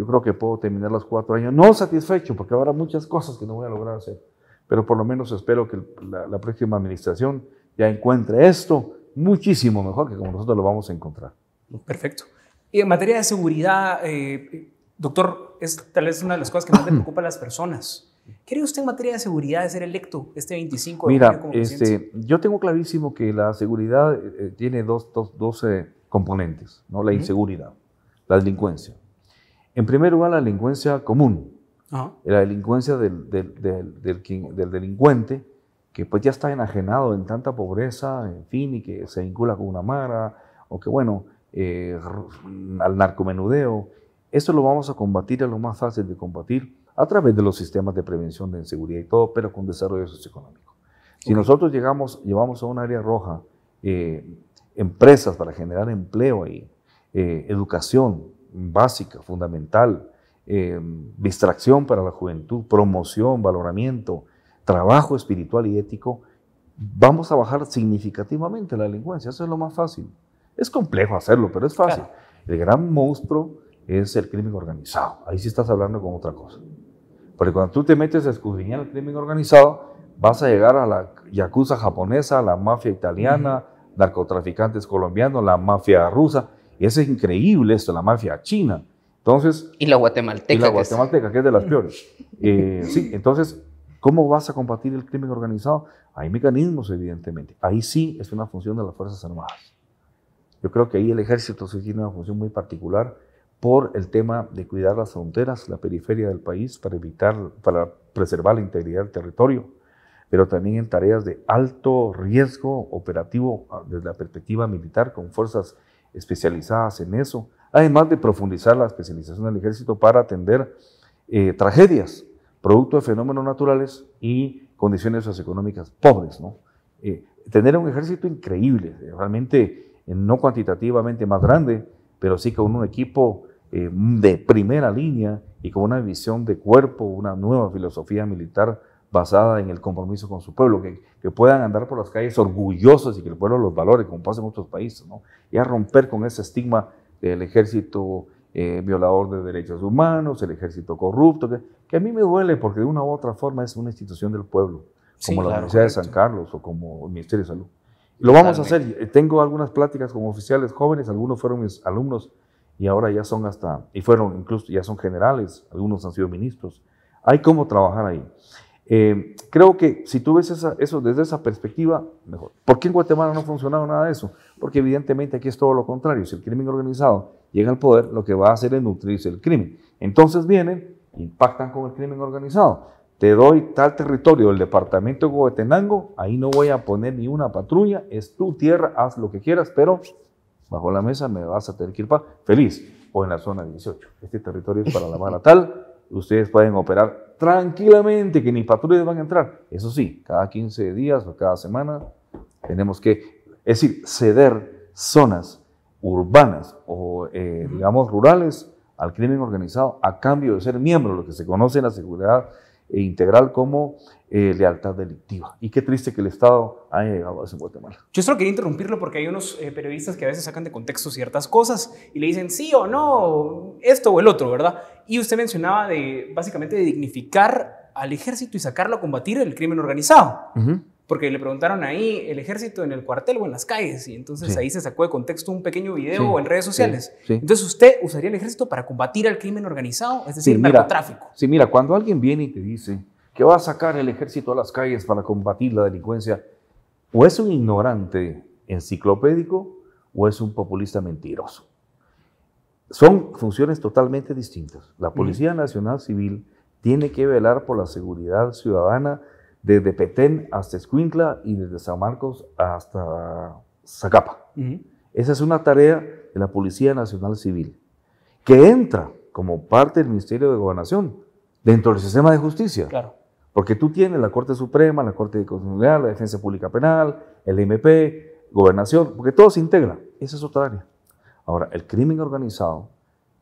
yo creo que puedo terminar los cuatro años, no satisfecho, porque habrá muchas cosas que no voy a lograr hacer, pero por lo menos espero que la, próxima administración ya encuentre esto muchísimo mejor que como nosotros lo vamos a encontrar. Perfecto. Y en materia de seguridad, eh, doctor, es tal vez una de las cosas que más le preocupa a las personas. ¿Qué ¿Cree usted en materia de seguridad de ser electo este 25 de Mira, Mira, este, yo tengo clarísimo que la seguridad eh, eh, tiene dos, componentes, ¿no? la inseguridad, la delincuencia. En primer lugar, la delincuencia común, la delincuencia del, del, delincuente, que pues ya está enajenado en tanta pobreza, en fin, y que se vincula con una mara, o que bueno, eh, al narcomenudeo. Eso lo vamos a combatir, es lo más fácil de combatir, a través de los sistemas de prevención de inseguridad y todo, pero con desarrollo socioeconómico. Si nosotros llegamos, llevamos a un área roja eh, empresas para generar empleo ahí, eh, educación, básica, fundamental, eh, distracción para la juventud, promoción, valoramiento, trabajo espiritual y ético, vamos a bajar significativamente la delincuencia. Eso es lo más fácil. Es complejo hacerlo, pero es fácil. El gran monstruo es el crimen organizado. Ahí sí estás hablando con otra cosa. Porque cuando tú te metes a escudriñar el crimen organizado, vas a llegar a la yakuza japonesa, a la mafia italiana, narcotraficantes colombianos, la mafia rusa es increíble, esto, la mafia china. Entonces, y la guatemalteca. la guatemalteca, que es, de las peores. Eh, sí, entonces, ¿cómo vas a combatir el crimen organizado? Hay mecanismos, evidentemente. Ahí sí es una función de las Fuerzas Armadas. Yo creo que ahí el ejército sí tiene una función muy particular por el tema de cuidar las fronteras, la periferia del país, para evitar, para preservar la integridad del territorio, pero también en tareas de alto riesgo operativo ah, desde la perspectiva militar con fuerzas especializadas en eso, además de profundizar la especialización del ejército para atender eh, tragedias, producto de fenómenos naturales y condiciones socioeconómicas pobres. ¿no? Eh, tener un ejército increíble, realmente eh, no cuantitativamente más grande, pero sí con un equipo de primera línea y con una visión de cuerpo, una nueva filosofía militar basada en el compromiso con su pueblo, que, que, puedan andar por las calles orgullosos y que el pueblo los valore, como pasa en otros países, ¿no? Y a romper con ese estigma del ejército eh, violador de derechos humanos, el ejército corrupto, que, a mí me duele porque de una u otra forma es una institución del pueblo, como la Universidad de San Carlos o como el Ministerio de Salud. Lo vamos a hacer. Tengo algunas pláticas con oficiales jóvenes, algunos fueron mis alumnos y ahora ya son hasta, y fueron incluso, ya son generales, algunos han sido ministros. Hay cómo trabajar ahí. Eh, creo que si tú ves esa, eso desde esa perspectiva, mejor. ¿Por qué en Guatemala no ha funcionado nada de eso? Porque evidentemente aquí es todo lo contrario. Si el crimen organizado llega al poder, lo que va a hacer es nutrirse el crimen. Entonces vienen, impactan con el crimen organizado. Te doy tal territorio el departamento de Guatemala, ahí no voy a poner ni una patrulla, es tu tierra, haz lo que quieras, pero bajo la mesa me vas a tener que ir para feliz o en la zona 18. Este territorio es para la mala tal ustedes pueden operar tranquilamente, que ni patrullas van a entrar. Eso sí, cada 15 días o cada semana tenemos que, es decir, ceder zonas urbanas o, eh, digamos, rurales al crimen organizado a cambio de ser miembro de lo que se conoce en la seguridad e integral como eh, lealtad delictiva. Y qué triste que el Estado haya llegado a ese Guatemala. Yo solo quería interrumpirlo porque hay unos eh, periodistas que a veces sacan de contexto ciertas cosas y le dicen sí o no, esto o el otro, ¿verdad? Y usted mencionaba de básicamente de dignificar al ejército y sacarlo a combatir el crimen organizado porque le preguntaron ahí el ejército en el cuartel o en las calles, y entonces ahí se sacó de contexto un pequeño video en redes sociales. entonces usted usaría el ejército para combatir al crimen organizado, es decir, mira, narcotráfico. Sí, mira, cuando alguien viene y te dice que va a sacar el ejército a las calles para combatir la delincuencia, o es un ignorante enciclopédico o es un populista mentiroso. Son funciones totalmente distintas. La Policía Nacional Civil tiene que velar por la seguridad ciudadana desde Petén hasta Escuintla y desde San Marcos hasta Zacapa. Esa es una tarea de la Policía Nacional Civil, que entra como parte del Ministerio de Gobernación dentro del sistema de justicia. Claro. Porque tú tienes la Corte Suprema, la Corte de Constitucional, la Defensa Pública Penal, el MP, Gobernación, porque todo se integra. Esa es otra área. Ahora, el crimen organizado,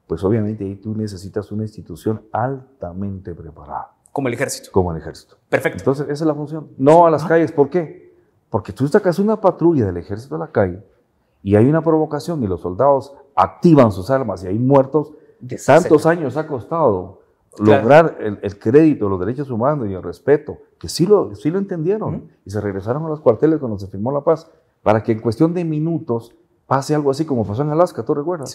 pues obviamente ahí tú necesitas una institución altamente preparada. Como el ejército. Como el ejército. Perfecto. Entonces, esa es la función. No a las calles. ¿Por qué? Porque tú sacas una patrulla del ejército a la calle y hay una provocación y los soldados activan sus armas y hay muertos. De tantos años ha costado lograr el, crédito, los derechos humanos y el respeto, que sí lo, sí lo entendieron y se regresaron a los cuarteles cuando se firmó la paz, para que en cuestión de minutos pase algo así como pasó en Alaska, ¿tú recuerdas?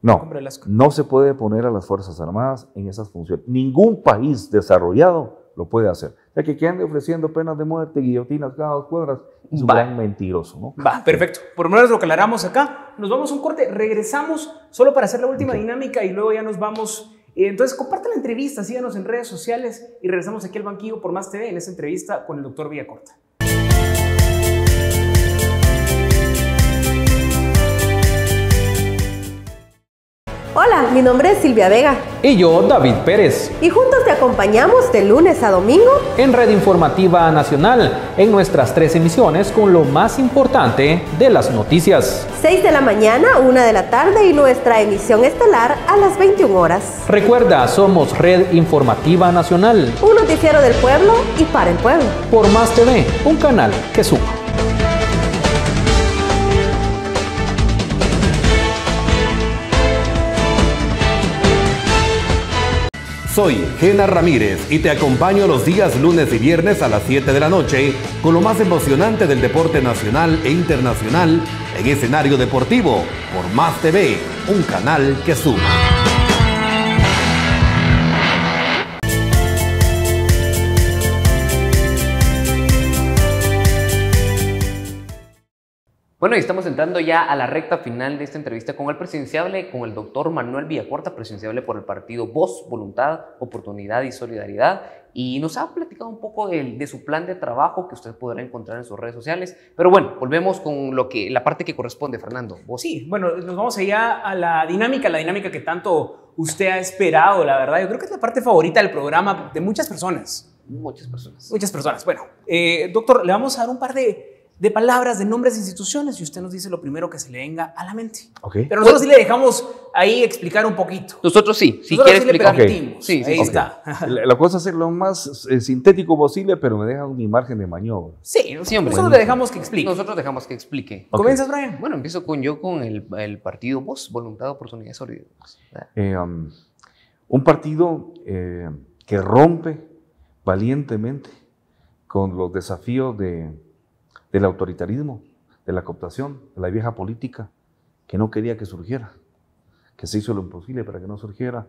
No, no se puede poner a las Fuerzas Armadas en esas funciones. Ningún país desarrollado lo puede hacer. Ya que, que ande ofreciendo penas de muerte, guillotinas cajas, cuadras, es un gran mentiroso, ¿no? Va, perfecto. Por lo menos lo aclaramos acá. Nos vamos a un corte, regresamos solo para hacer la última dinámica y luego ya nos vamos. Eh, entonces, comparte la entrevista, síganos en redes sociales y regresamos aquí al banquillo por Más TV en esta entrevista con el doctor Villacorta. Hola, mi nombre es Silvia Vega. Y yo, David Pérez. Y juntos te acompañamos de lunes a domingo en Red Informativa Nacional, en nuestras tres emisiones con lo más importante de las noticias. 6 de la mañana, 1 de la tarde y nuestra emisión estelar a las 21 horas. Recuerda, somos Red Informativa Nacional. Un noticiero del pueblo y para el pueblo. Por Más TV, un canal que suma. Soy Gena Ramírez y te acompaño los días lunes y viernes a las 7 de la noche con lo más emocionante del deporte nacional e internacional en escenario deportivo por Más TV, un canal que suma. Bueno, y estamos entrando ya a la recta final de esta entrevista con el presidenciable, con el doctor Manuel Villacorta, presidenciable por el partido Voz, Voluntad, Oportunidad y Solidaridad. Y nos ha platicado un poco de, su plan de trabajo que usted podrá encontrar en sus redes sociales. Pero bueno, volvemos con lo que, la parte que corresponde, Fernando. Sí, bueno, nos vamos allá a la dinámica, la dinámica que tanto usted ha esperado, la verdad. Yo creo que es la parte favorita del programa de muchas personas. Muchas personas. Muchas personas. Bueno, eh, doctor, le vamos a dar un par de de palabras, de nombres de instituciones, y usted nos dice lo primero que se le venga a la mente. Pero nosotros sí le dejamos ahí explicar un poquito. Nosotros sí, si quiere explicar. Le permitimos. Sí, ahí está. La, cosa es lo más eh, sintético posible, pero me deja un margen de maniobra. Sí, siempre. Nosotros le dejamos que explique. Nosotros dejamos que explique. ¿Comienzas, Brian? Bueno, empiezo con yo con el, partido Voz, Voluntad, Oportunidad, Solidaridad. Eh, um, un partido eh, que rompe valientemente con los desafíos de del autoritarismo, de la cooptación, de la vieja política que no quería que surgiera, que se hizo lo imposible para que no surgiera.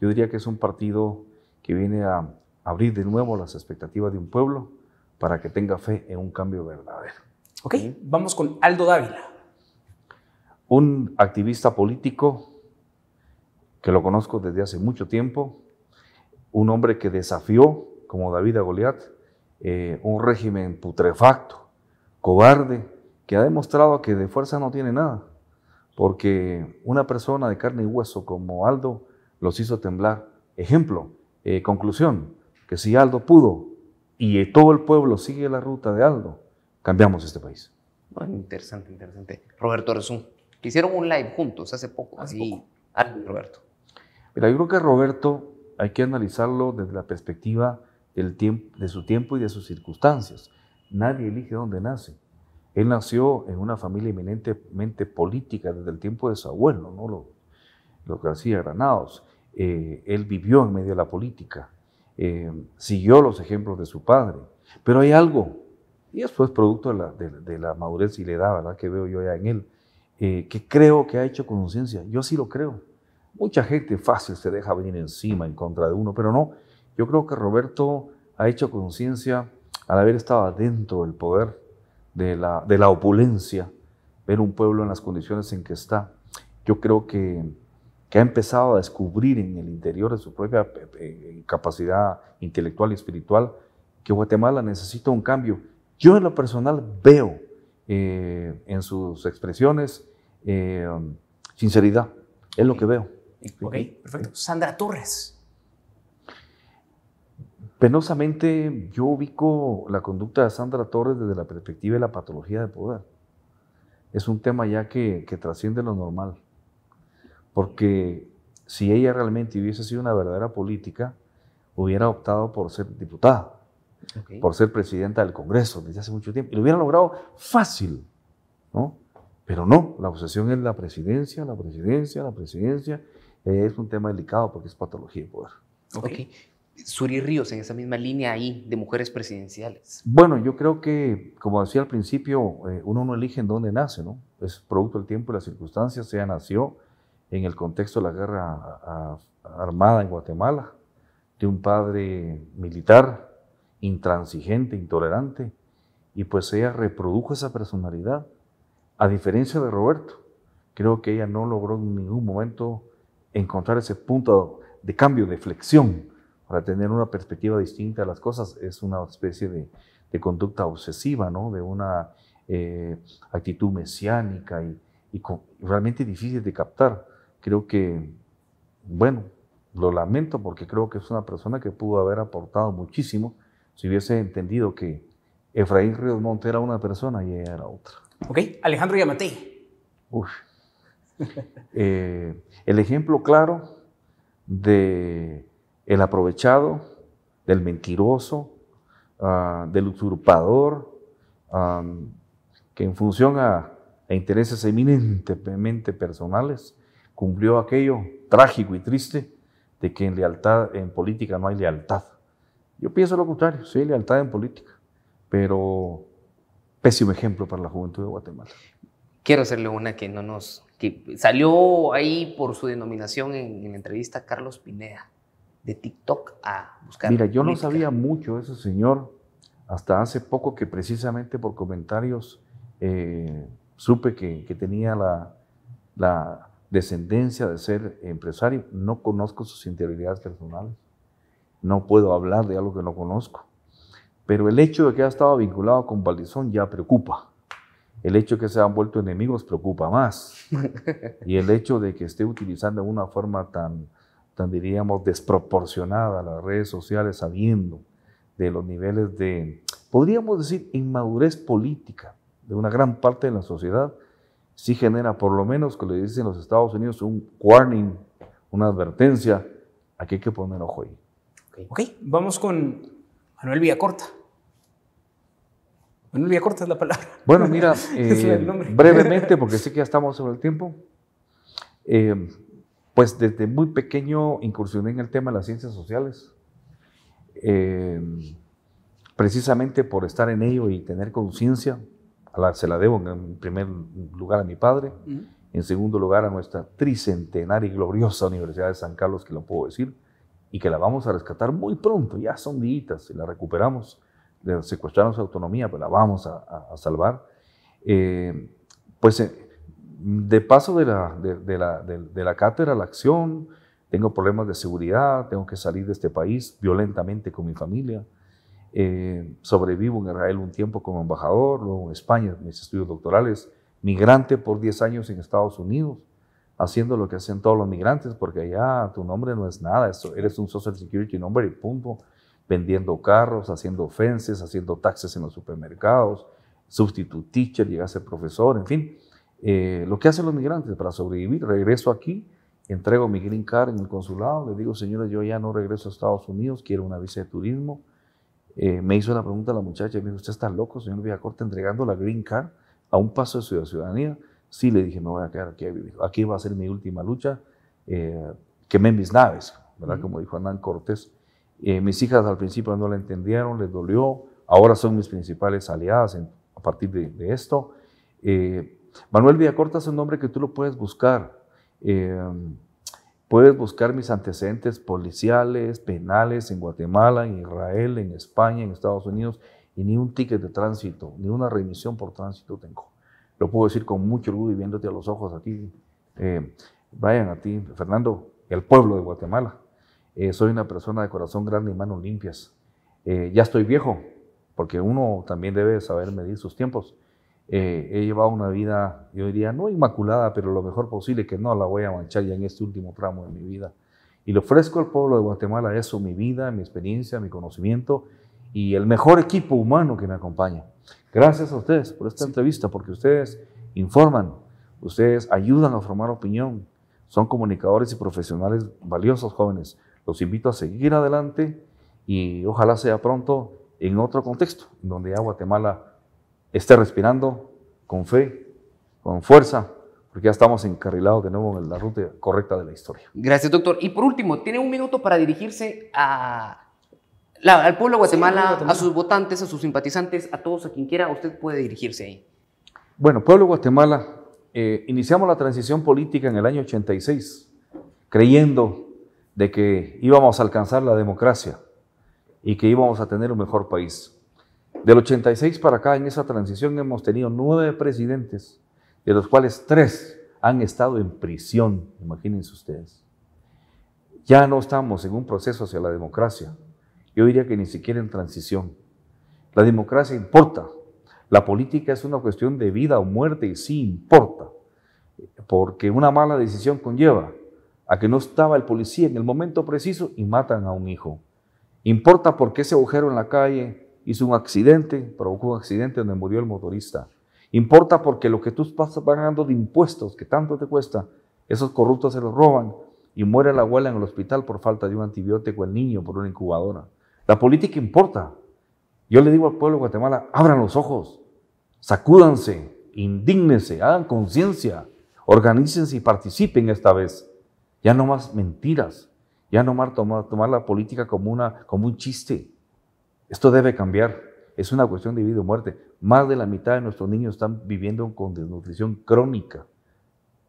Yo diría que es un partido que viene a abrir de nuevo las expectativas de un pueblo para que tenga fe en un cambio verdadero. Ok, vamos con Aldo Dávila. Un activista político que lo conozco desde hace mucho tiempo, un hombre que desafió, como David a Goliat, eh, un régimen putrefacto, cobarde, que ha demostrado que de fuerza no tiene nada, porque una persona de carne y hueso como Aldo los hizo temblar. Ejemplo, eh, conclusión, que si Aldo pudo y todo el pueblo sigue la ruta de Aldo, cambiamos este país. Ah, interesante, interesante. Roberto que hicieron un live juntos hace poco, así, poco. Aldo Roberto. Mira, yo creo que Roberto hay que analizarlo desde la perspectiva del de su tiempo y de sus circunstancias. Nadie elige dónde nace. Él nació en una familia eminentemente política desde el tiempo de su abuelo, ¿no? lo, lo que hacía Granados. Eh, él vivió en medio de la política, eh, siguió los ejemplos de su padre. Pero hay algo, y eso es pues, producto de la, madurez y la edad ¿verdad? que veo yo ya en él, eh, que creo que ha hecho conciencia. Yo sí lo creo. Mucha gente fácil se deja venir encima en contra de uno, pero no. Yo creo que Roberto ha hecho conciencia al haber estado dentro del poder, de la, de la opulencia, ver un pueblo en las condiciones en que está, yo creo que, ha empezado a descubrir en el interior de su propia eh, eh, capacidad intelectual y espiritual que Guatemala necesita un cambio. Yo en lo personal veo eh, en sus expresiones sinceridad, es lo que veo. Ok, perfecto. Sandra Torres. Penosamente yo ubico la conducta de Sandra Torres desde la perspectiva de la patología de poder. Es un tema ya que, trasciende lo normal, porque si ella realmente hubiese sido una verdadera política, hubiera optado por ser diputada, por ser presidenta del Congreso desde hace mucho tiempo, y lo hubiera logrado fácil, ¿no? Pero no, la obsesión es la presidencia, la presidencia, la presidencia. es un tema delicado porque es patología de poder. Suri Ríos en esa misma línea ahí de mujeres presidenciales? Bueno, yo creo que, como decía al principio, eh, uno no elige en dónde nace, ¿no? Es producto del tiempo y las circunstancias. Ella nació en el contexto de la guerra armada en Guatemala, de un padre militar intransigente, intolerante, y pues ella reprodujo esa personalidad, a diferencia de Roberto. Creo que ella no logró en ningún momento encontrar ese punto de cambio, de flexión, para tener una perspectiva distinta a las cosas. Es una especie de, conducta obsesiva, ¿no? de una eh, actitud mesiánica y, realmente difícil de captar. Creo que, bueno, lo lamento porque creo que es una persona que pudo haber aportado muchísimo si hubiese entendido que Efraín Ríos Monte era una persona y ella era otra. Ok, Alejandro Yamatei. Uy. Eh, el ejemplo claro de el aprovechado, del mentiroso, ah, del usurpador, que en función a, intereses eminentemente personales cumplió aquello trágico y triste de que en lealtad, en política no hay lealtad. Yo pienso lo contrario, sí hay lealtad en política, pero pésimo ejemplo para la juventud de Guatemala. Quiero hacerle una que no nos... Que salió ahí por su denominación en, la entrevista Carlos Pineda de TikTok a buscar. Mira, yo no sabía mucho de ese señor hasta hace poco que precisamente por comentarios eh, supe que, tenía la, descendencia de ser empresario. No conozco sus integridades personales. No puedo hablar de algo que no conozco. Pero el hecho de que haya estado vinculado con Valdizón ya preocupa. El hecho de que se han vuelto enemigos preocupa más. y el hecho de que esté utilizando una forma tan diríamos desproporcionada a las redes sociales, sabiendo de los niveles de, podríamos decir, inmadurez política de una gran parte de la sociedad, si genera, por lo menos como le dicen los Estados Unidos, un warning, una advertencia, aquí hay que poner ojo ahí. Ok, vamos con Manuel Villacorta. Manuel Villacorta es la palabra. Bueno, mira, eh, brevemente, porque sé que ya estamos sobre el tiempo. Eh, pues desde muy pequeño incursioné en el tema de las ciencias sociales, em, precisamente por estar en ello y tener conciencia, se la debo en primer lugar a mi padre, en segundo lugar a nuestra tricentenaria y gloriosa Universidad de San Carlos, que lo puedo decir, y que la vamos a rescatar muy pronto, ya son días, si la recuperamos, le secuestramos autonomía, pero pues la vamos a, salvar. Em, pues eh, de paso de la, de, cátedra a la acción, tengo problemas de seguridad, tengo que salir de este país violentamente con mi familia. Eh, sobrevivo en Israel un tiempo como embajador, luego en España, mis estudios doctorales, migrante por 10 años en Estados Unidos, haciendo lo que hacen todos los migrantes, porque allá tu nombre no es nada, eres un Social Security number y punto, vendiendo carros, haciendo fences, haciendo taxes en los supermercados, substitute teacher, ser profesor, en fin eh, lo que hacen los migrantes para sobrevivir, regreso aquí, entrego mi green card en el consulado, le digo, señores, yo ya no regreso a Estados Unidos, quiero una visa de turismo. Eh, me hizo una pregunta la muchacha, me dijo, ¿usted está loco, señor Villacorte, entregando la green card a un paso de ciudadanía? Sí, le dije, me voy a quedar aquí a vivir. Aquí va a ser mi última lucha. Eh, quemé mis naves, ¿verdad? Como dijo Hernán Cortés. Eh, mis hijas al principio no la entendieron, les dolió. Ahora son mis principales aliadas a partir de, esto. Manuel Villacorta es un nombre que tú lo puedes buscar. Em, puedes buscar mis antecedentes policiales, penales en Guatemala, en Israel, en España, en Estados Unidos, y ni un ticket de tránsito, ni una remisión por tránsito tengo. Lo puedo decir con mucho orgullo y viéndote a los ojos a ti, em, Brian, a ti, Fernando, el pueblo de Guatemala. Eh, soy una persona de corazón grande y manos limpias. Eh, ya estoy viejo, porque uno también debe saber medir sus tiempos. Eh, he llevado una vida, yo diría, no inmaculada, pero lo mejor posible, que no la voy a manchar ya en este último tramo de mi vida. Y le ofrezco al pueblo de Guatemala eso, mi vida, mi experiencia, mi conocimiento y el mejor equipo humano que me acompaña. Gracias a ustedes por esta entrevista, porque ustedes informan, ustedes ayudan a formar opinión, son comunicadores y profesionales valiosos jóvenes. Los invito a seguir adelante y ojalá sea pronto en otro contexto, donde ya Guatemala esté respirando con fe, con fuerza, porque ya estamos encarrilados de nuevo en la ruta correcta de la historia. Gracias, doctor. Y por último, tiene un minuto para dirigirse al pueblo de Guatemala, a sus votantes, a sus simpatizantes, a todos, a quien quiera, usted puede dirigirse ahí. Bueno, pueblo de Guatemala, eh, iniciamos la transición política en el año 86, creyendo de que íbamos a alcanzar la democracia y que íbamos a tener un mejor país. Del 86 para acá, en esa transición, hemos tenido nueve presidentes, de los cuales tres han estado en prisión, imagínense ustedes. Ya no estamos en un proceso hacia la democracia. Yo diría que ni siquiera en transición. La democracia importa. La política es una cuestión de vida o muerte y sí importa. Porque una mala decisión conlleva a que no estaba el policía en el momento preciso y matan a un hijo. Importa porque ese agujero en la calle hizo un accidente, provocó un accidente donde murió el motorista. Importa porque lo que tú estás pagando de impuestos, que tanto te cuesta, esos corruptos se los roban y muere la abuela en el hospital por falta de un antibiótico, el niño por una incubadora. La política importa. Yo le digo al pueblo de Guatemala, abran los ojos, sacúdanse, indígnense, hagan conciencia, organícense y participen esta vez. Ya no más mentiras, ya no más tomar, la política como, una, como un chiste. Esto debe cambiar. Es una cuestión de vida o muerte. Más de la mitad de nuestros niños están viviendo con desnutrición crónica.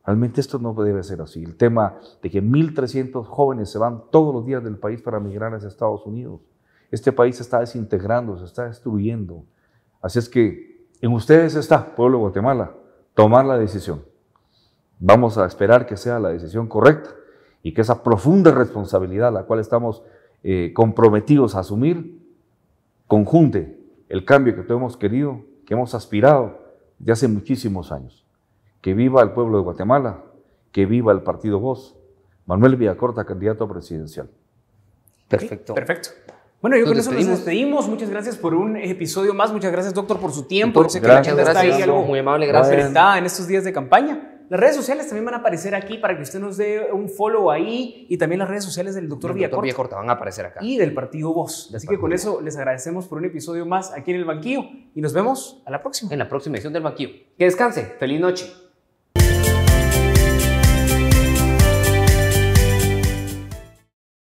Realmente esto no debe ser así. El tema de que 1.300 jóvenes se van todos los días del país para migrar a Estados Unidos. Este país se está desintegrando, se está destruyendo. Así es que en ustedes está, pueblo de Guatemala, tomar la decisión. Vamos a esperar que sea la decisión correcta y que esa profunda responsabilidad la cual estamos eh, comprometidos a asumir conjunte el cambio que todos hemos querido, que hemos aspirado de hace muchísimos años. Que viva el pueblo de Guatemala, que viva el partido Voz. Manuel Villacorta, candidato a presidencial. Perfecto. Perfecto. Bueno, yo con eso nos despedimos. Muchas gracias por un episodio más. Muchas gracias, doctor, por su tiempo. gracias, muy amable. Gracias. en estos días de campaña. Las redes sociales también van a aparecer aquí para que usted nos dé un follow ahí y también las redes sociales del doctor, Vía Villacorta. van a aparecer acá. Y del Partido Voz. Así que con eso les agradecemos por un episodio más aquí en el banquillo y nos vemos a la próxima. En la próxima edición del banquillo. Que descanse. Feliz noche.